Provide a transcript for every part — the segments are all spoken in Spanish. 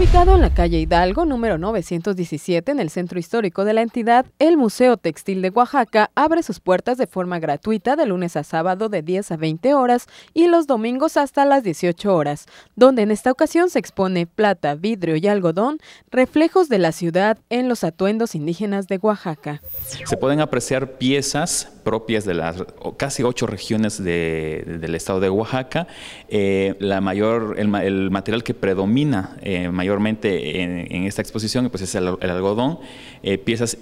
Ubicado en la calle Hidalgo, número 917, en el centro histórico de la entidad, el Museo Textil de Oaxaca abre sus puertas de forma gratuita de lunes a sábado de 10 a 20 horas y los domingos hasta las 18 horas, donde en esta ocasión se expone plata, vidrio y algodón, reflejos de la ciudad en los atuendos indígenas de Oaxaca. Se pueden apreciar piezas propias de las casi ocho regiones del estado de Oaxaca. Eh, la mayor, el, material que predomina eh, mayormente en, esta exposición pues es el, el algodón, eh, piezas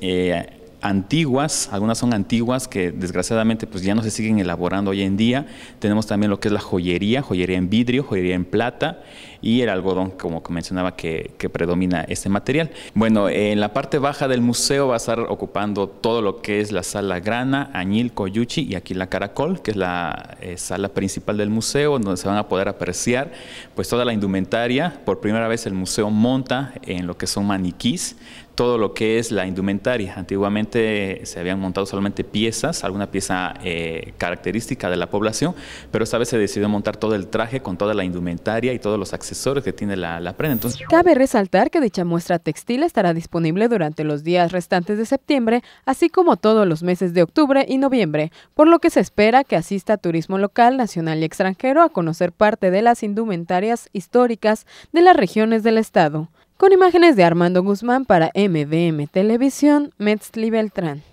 antiguas, algunas son antiguas que desgraciadamente pues ya no se siguen elaborando hoy en día. Tenemos también lo que es la joyería, joyería en vidrio, joyería en plata y el algodón, como mencionaba, que, predomina este material. Bueno, en la parte baja del museo va a estar ocupando todo lo que es la sala grana, añil, coyuchi y aquí la caracol, que es la eh, sala principal del museo, donde se van a poder apreciar pues toda la indumentaria. Por primera vez el museo monta en lo que son maniquís, todo lo que es la indumentaria. Antiguamente se habían montado solamente piezas, alguna pieza eh, característica de la población, pero esta vez se decidió montar todo el traje con toda la indumentaria y todos los accesorios que tiene la, la prenda. Entonces, Cabe resaltar que dicha muestra textil estará disponible durante los días restantes de septiembre, así como todos los meses de octubre y noviembre, por lo que se espera que asista turismo local, nacional y extranjero a conocer parte de las indumentarias históricas de las regiones del estado. Con imágenes de Armando Guzmán para MDM Televisión, Metzli Beltrán.